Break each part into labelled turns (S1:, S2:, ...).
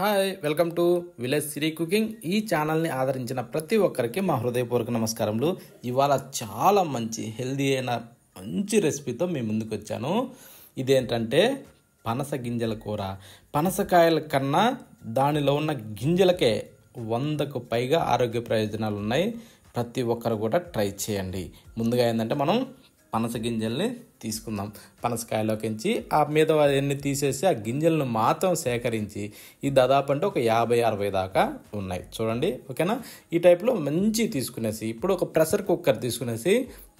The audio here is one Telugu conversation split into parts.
S1: hi welcome to village Siri cooking ఈ ఛానల్ని ఆదరించిన ప్రతి ఒక్కరికి మా హృదయపూర్వక నమస్కారములు ఇవాళ చాలా మంచి హెల్దీ అయిన మంచి రెసిపీతో మేము ముందుకు వచ్చాను ఇదేంటంటే పనస గింజల కూర పనసకాయల కన్నా దానిలో ఉన్న గింజలకే వందకు పైగా ఆరోగ్య ప్రయోజనాలు ఉన్నాయి ప్రతి ఒక్కరు కూడా ట్రై చేయండి ముందుగా ఏంటంటే మనం పనస గింజల్ని తీసుకుందాం పనసకాయలోకించి ఆ మీద అవన్నీ తీసేసి ఆ గింజలను మాత్రం సేకరించి ఈ దాదాపు అంటే ఒక యాభై అరవై దాకా ఉన్నాయి చూడండి ఓకేనా ఈ టైప్లో మంచి తీసుకునేసి ఇప్పుడు ఒక ప్రెషర్ కుక్కర్ తీసుకునేసి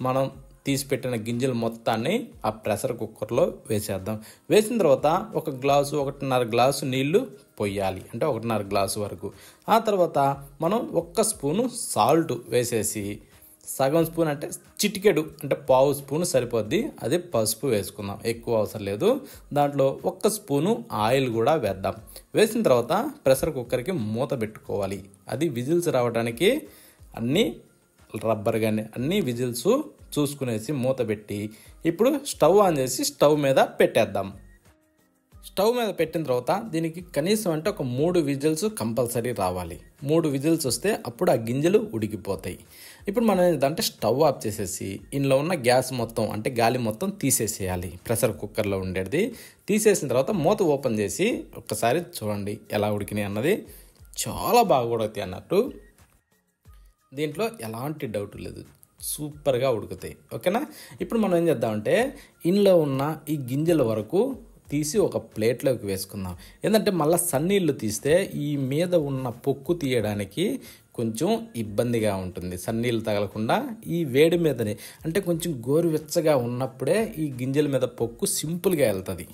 S1: మనం తీసి పెట్టిన గింజలు మొత్తాన్ని ఆ ప్రెషర్ కుక్కర్లో వేసేద్దాం వేసిన తర్వాత ఒక గ్లాసు ఒకటిన్నర గ్లాసు నీళ్లు పొయ్యాలి అంటే ఒకటిన్నర గ్లాసు వరకు ఆ తర్వాత మనం ఒక్క స్పూను సాల్ట్ వేసేసి సగం స్పూన్ అంటే చిటికెడు అంటే పావు స్పూన్ సరిపోద్ది అది పసుపు వేసుకుందాం ఎక్కువ అవసరం లేదు దాంట్లో ఒక్క స్పూను ఆయిల్ కూడా వేద్దాం వేసిన తర్వాత ప్రెషర్ కుక్కర్కి మూత పెట్టుకోవాలి అది విజిల్స్ రావడానికి అన్నీ రబ్బర్ కానీ అన్ని విజిల్స్ చూసుకునేసి మూత పెట్టి ఇప్పుడు స్టవ్ ఆన్ చేసి స్టవ్ మీద పెట్టేద్దాం స్టవ్ మీద పెట్టిన తర్వాత దీనికి కనీసం అంటే ఒక మూడు విజిల్స్ కంపల్సరీ రావాలి మూడు విజిల్స్ వస్తే అప్పుడు ఆ గింజలు ఉడికిపోతాయి ఇప్పుడు మనం ఏంటంటే స్టవ్ ఆఫ్ చేసేసి ఇందులో ఉన్న గ్యాస్ మొత్తం అంటే గాలి మొత్తం తీసేసేయాలి ప్రెషర్ కుక్కర్లో ఉండేది తీసేసిన తర్వాత మూత ఓపెన్ చేసి ఒక్కసారి చూడండి ఎలా ఉడికినాయి అన్నది చాలా బాగా ఉడుకుతాయి అన్నట్టు దీంట్లో ఎలాంటి డౌట్ లేదు సూపర్గా ఉడుకుతాయి ఓకేనా ఇప్పుడు మనం ఏం చేద్దామంటే ఇంట్లో ఉన్న ఈ గింజల వరకు తీసి ఒక ప్లేట్లోకి వేసుకుందాం ఏంటంటే మళ్ళీ సన్నీళ్ళు తీస్తే ఈ మీద ఉన్న పొక్కు తీయడానికి కొంచెం ఇబ్బందిగా ఉంటుంది సన్నీళ్ళు తగలకుండా ఈ వేడి మీదనే అంటే కొంచెం గోరువెచ్చగా ఉన్నప్పుడే ఈ గింజల మీద పొక్కు సింపుల్గా వెళ్తుంది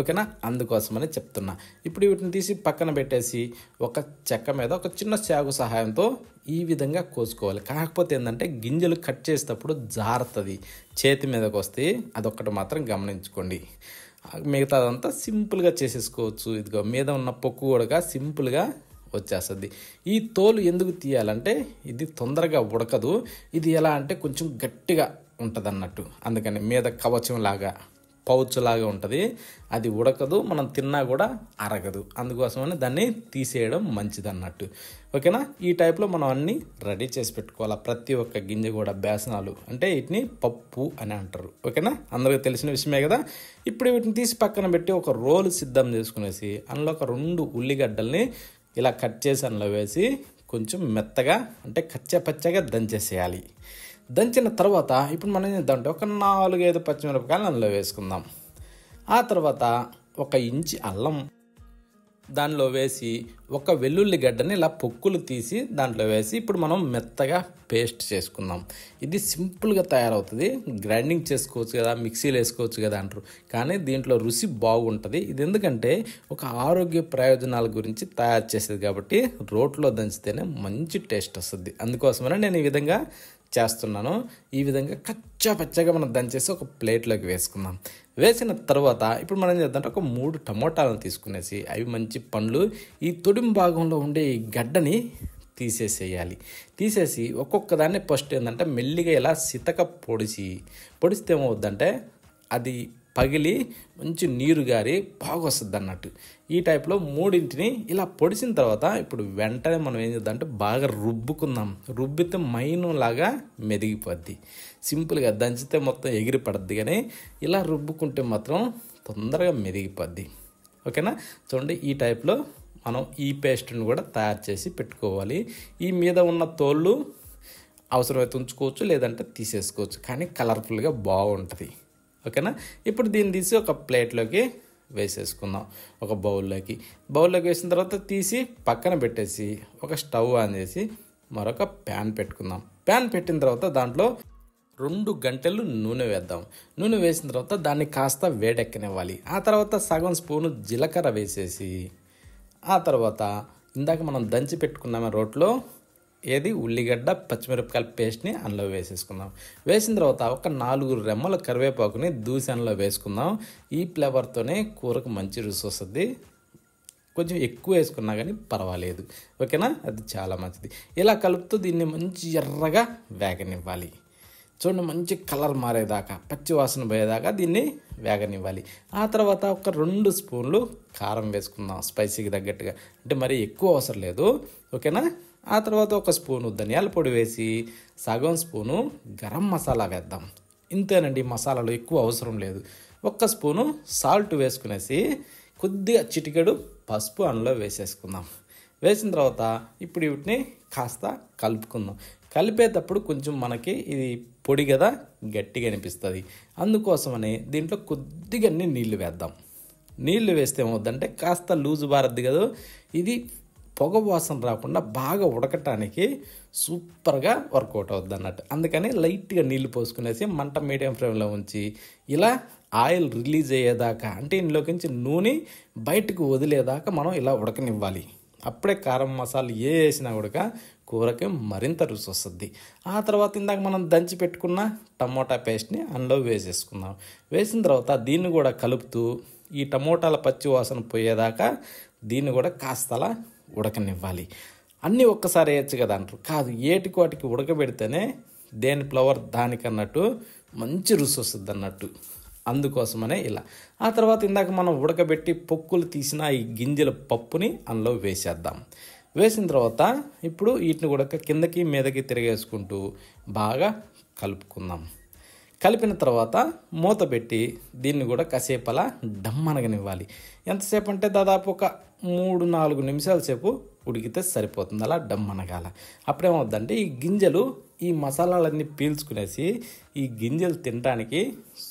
S1: ఓకేనా అందుకోసమని చెప్తున్నా ఇప్పుడు వీటిని తీసి పక్కన పెట్టేసి ఒక చెక్క మీద ఒక చిన్న చాగు సహాయంతో ఈ విధంగా కోసుకోవాలి కాకపోతే ఏంటంటే గింజలు కట్ చేసేటప్పుడు జారుతుంది చేతి మీదకి వస్తే అదొక్కటి మాత్రం గమనించుకోండి మిగతాదంతా సింపుల్గా చేసేసుకోవచ్చు ఇదిగో మీద ఉన్న పొక్కు కూడా సింపుల్గా వచ్చేస్తుంది ఈ తోలు ఎందుకు తీయాలంటే ఇది తొందరగా ఉడకదు ఇది ఎలా అంటే కొంచెం గట్టిగా ఉంటుంది అన్నట్టు అందుకని మీద కవచం లాగా పౌచ్ లాగా ఉంటుంది అది ఉడకదు మనం తిన్నా కూడా అరగదు అందుకోసమని దాన్ని తీసేయడం మంచిది అన్నట్టు ఓకేనా ఈ టైప్లో మనం అన్నీ రెడీ చేసి పెట్టుకోవాలి ప్రతి ఒక్క గింజ కూడా బేసనాలు అంటే వీటిని పప్పు అని అంటారు ఓకేనా అందరికీ తెలిసిన విషయమే కదా ఇప్పుడు వీటిని తీసి పక్కన పెట్టి ఒక రోలు సిద్ధం చేసుకునేసి అందులో ఒక రెండు ఉల్లిగడ్డల్ని ఇలా కట్ చేసి అందులో వేసి కొంచెం మెత్తగా అంటే కచ్చపచ్చగా దంచేసేయాలి దంచిన తర్వాత ఇప్పుడు మనం ఏం చేద్దామంటే ఒక నాలుగైదు పచ్చిమిరపకాయలు అందులో వేసుకుందాం ఆ తర్వాత ఒక ఇంచి అల్లం దానిలో వేసి ఒక వెల్లుల్లి గడ్డని ఇలా పొక్కులు తీసి దాంట్లో వేసి ఇప్పుడు మనం మెత్తగా పేస్ట్ చేసుకుందాం ఇది సింపుల్గా తయారవుతుంది గ్రైండింగ్ చేసుకోవచ్చు కదా మిక్సీలు వేసుకోవచ్చు కదా అంటారు కానీ దీంట్లో రుచి బాగుంటుంది ఇది ఎందుకంటే ఒక ఆరోగ్య ప్రయోజనాల గురించి తయారు చేసేది కాబట్టి రోట్లో దంచితేనే మంచి టేస్ట్ వస్తుంది అందుకోసమనే నేను ఈ విధంగా చేస్తున్నాను ఈ విధంగా కచ్చా పచ్చగా మనం దంచేసి ఒక ప్లేట్లోకి వేసుకుందాం వేసిన తర్వాత ఇప్పుడు మనం ఏం చేద్దాం ఒక మూడు టమోటాలను తీసుకునేసి అవి మంచి పండ్లు ఈ తొడిం భాగంలో ఉండే ఈ గడ్డని తీసేసేయాలి తీసేసి ఒక్కొక్క దాన్ని ఫస్ట్ ఏంటంటే మెల్లిగా ఇలా సితక పొడిచి పొడిస్తే ఏమవుద్దంటే అది పగిలి మంచి నీరు గారి బాగా వస్తుంది అన్నట్టు ఈ టైప్లో మూడింటిని ఇలా పొడిచిన తర్వాత ఇప్పుడు వెంటనే మనం ఏం చేద్దాం అంటే బాగా రుబ్బుకుందాం రుబ్బితే లాగా మెదిగిపోద్ది సింపుల్గా దంచితే మొత్తం ఎగిరి పడద్ది కానీ ఇలా రుబ్బుకుంటే మాత్రం తొందరగా మెదిగిపోద్ది ఓకేనా చూడండి ఈ టైప్లో మనం ఈ పేస్ట్ని కూడా తయారు చేసి పెట్టుకోవాలి ఈ మీద ఉన్న తోళ్ళు అవసరమైతే ఉంచుకోవచ్చు లేదంటే తీసేసుకోవచ్చు కానీ కలర్ఫుల్గా బాగుంటుంది ఓకేనా ఇప్పుడు దీన్ని తీసి ఒక ప్లేట్లోకి వేసేసుకుందాం ఒక బౌల్లోకి బౌల్లోకి వేసిన తర్వాత తీసి పక్కన పెట్టేసి ఒక స్టవ్ ఆన్ చేసి మరొక ప్యాన్ పెట్టుకుందాం ప్యాన్ పెట్టిన తర్వాత దాంట్లో రెండు గంటలు నూనె వేద్దాం నూనె వేసిన తర్వాత దాన్ని కాస్త వేడెక్కనివ్వాలి ఆ తర్వాత సగం స్పూను జీలకర్ర వేసేసి ఆ తర్వాత ఇందాక మనం దంచి పెట్టుకున్నామే రోట్లో ఏది ఉల్లిగడ్డ పచ్చిమిరపకాయల పేస్ట్ని అందులో వేసేసుకుందాం వేసిన తర్వాత ఒక నాలుగు రెమ్మల కరివేపాకుని అందులో వేసుకుందాం ఈ ఫ్లేవర్తోనే కూరకు మంచి రుచి వస్తుంది కొంచెం ఎక్కువ వేసుకున్నా కానీ పర్వాలేదు ఓకేనా అది చాలా మంచిది ఇలా కలుపుతూ దీన్ని మంచి ఎర్రగా వేగనివ్వాలి చూడండి మంచి కలర్ మారేదాకా పచ్చి వాసన పోయేదాకా దీన్ని వేగనివ్వాలి ఆ తర్వాత ఒక రెండు స్పూన్లు కారం వేసుకుందాం స్పైసీకి తగ్గట్టుగా అంటే మరి ఎక్కువ అవసరం లేదు ఓకేనా ఆ తర్వాత ఒక స్పూను ధనియాల పొడి వేసి సగం స్పూను గరం మసాలా వేద్దాం ఇంతేనండి మసాలాలు ఎక్కువ అవసరం లేదు ఒక్క స్పూను సాల్ట్ వేసుకునేసి కొద్దిగా చిటికెడు పసుపు అందులో వేసేసుకుందాం వేసిన తర్వాత ఇప్పుడు వీటిని కాస్త కలుపుకుందాం కలిపేటప్పుడు కొంచెం మనకి ఇది పొడి కదా గట్టిగా అనిపిస్తుంది అందుకోసమని దీంట్లో కొద్దిగా నీళ్లు వేద్దాం నీళ్లు వేస్తే ఏమవుద్దంటే కాస్త లూజ్ బారద్ది కదా ఇది పొగ వాసన రాకుండా బాగా ఉడకటానికి సూపర్గా వర్కౌట్ అవుద్ది అన్నట్టు అందుకని లైట్గా నీళ్లు పోసుకునేసి మంట మీడియం ఫ్లేమ్లో ఉంచి ఇలా ఆయిల్ రిలీజ్ అయ్యేదాకా అంటే ఇందులోకి నుంచి నూనె బయటకు వదిలేదాకా మనం ఇలా ఉడకనివ్వాలి అప్పుడే కారం మసాలు ఏ వేసినా కూడా కూరకి మరింత రుచి వస్తుంది ఆ తర్వాత ఇందాక మనం దంచి పెట్టుకున్న టమోటా పేస్ట్ని అందులో వేసేసుకుందాం వేసిన తర్వాత దీన్ని కూడా కలుపుతూ ఈ టమోటాల పచ్చి వాసన పోయేదాకా దీన్ని కూడా కాస్తలా ఉడకనివ్వాలి అన్నీ ఒక్కసారి వేయచ్చు కదా అంటారు కాదు ఏటి కోటికి ఉడకబెడితేనే దేని ఫ్లవర్ దానికన్నట్టు మంచి రుచి వస్తుంది అన్నట్టు అందుకోసమనే ఇలా ఆ తర్వాత ఇందాక మనం ఉడకబెట్టి పొక్కులు తీసిన ఈ గింజల పప్పుని అందులో వేసేద్దాం వేసిన తర్వాత ఇప్పుడు వీటిని కూడా కిందకి మీదకి తిరిగేసుకుంటూ బాగా కలుపుకుందాం కలిపిన తర్వాత మూత పెట్టి దీన్ని కూడా కాసేపలా అలా డమ్మనగనివ్వాలి ఎంతసేపు అంటే దాదాపు ఒక మూడు నాలుగు నిమిషాల సేపు ఉడికితే సరిపోతుంది అలా డమ్ అనగాల అప్పుడేమవుతుందంటే ఈ గింజలు ఈ మసాలాలన్నీ పీల్చుకునేసి ఈ గింజలు తినడానికి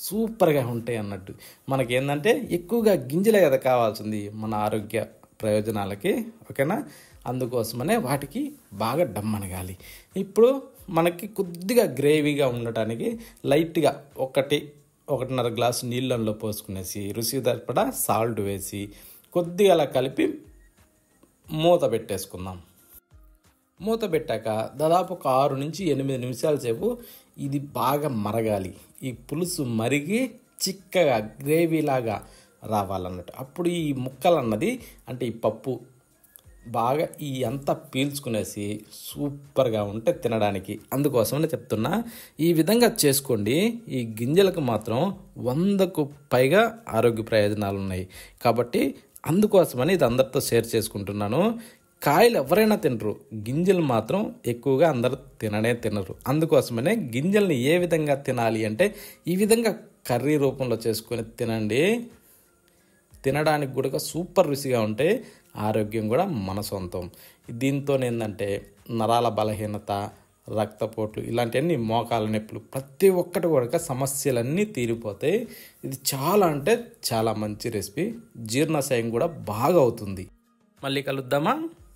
S1: సూపర్గా ఉంటాయి అన్నట్టు మనకేందంటే ఎక్కువగా గింజలే కదా కావాల్సింది మన ఆరోగ్య ప్రయోజనాలకి ఓకేనా అందుకోసమనే వాటికి బాగా డమ్ అనగాలి ఇప్పుడు మనకి కొద్దిగా గ్రేవీగా ఉండటానికి లైట్గా ఒకటి ఒకటిన్నర గ్లాసు నీళ్ళల్లో పోసుకునేసి రుచి సరిపడా సాల్ట్ వేసి కొద్దిగా అలా కలిపి మూత పెట్టేసుకుందాం మూత పెట్టాక దాదాపు ఒక ఆరు నుంచి ఎనిమిది నిమిషాల సేపు ఇది బాగా మరగాలి ఈ పులుసు మరిగి చిక్కగా గ్రేవీలాగా రావాలన్నట్టు అప్పుడు ఈ ముక్కలు అన్నది అంటే ఈ పప్పు బాగా ఈ అంతా పీల్చుకునేసి సూపర్గా ఉంటే తినడానికి అందుకోసమని చెప్తున్నా ఈ విధంగా చేసుకోండి ఈ గింజలకు మాత్రం వందకు పైగా ఆరోగ్య ప్రయోజనాలు ఉన్నాయి కాబట్టి అందుకోసమని ఇది అందరితో షేర్ చేసుకుంటున్నాను కాయలు ఎవరైనా తినరు గింజలు మాత్రం ఎక్కువగా అందరు తిననే తినరు అందుకోసమనే గింజల్ని ఏ విధంగా తినాలి అంటే ఈ విధంగా కర్రీ రూపంలో చేసుకొని తినండి తినడానికి కూడా సూపర్ రుచిగా ఉంటే ఆరోగ్యం కూడా మన సొంతం దీంతో ఏంటంటే నరాల బలహీనత రక్తపోట్లు ఇలాంటివన్నీ మోకాల నొప్పులు ప్రతి ఒక్కటి కూడా సమస్యలన్నీ తీరిపోతాయి ఇది చాలా అంటే చాలా మంచి రెసిపీ జీర్ణశయం కూడా బాగా అవుతుంది మళ్ళీ కలుద్దామా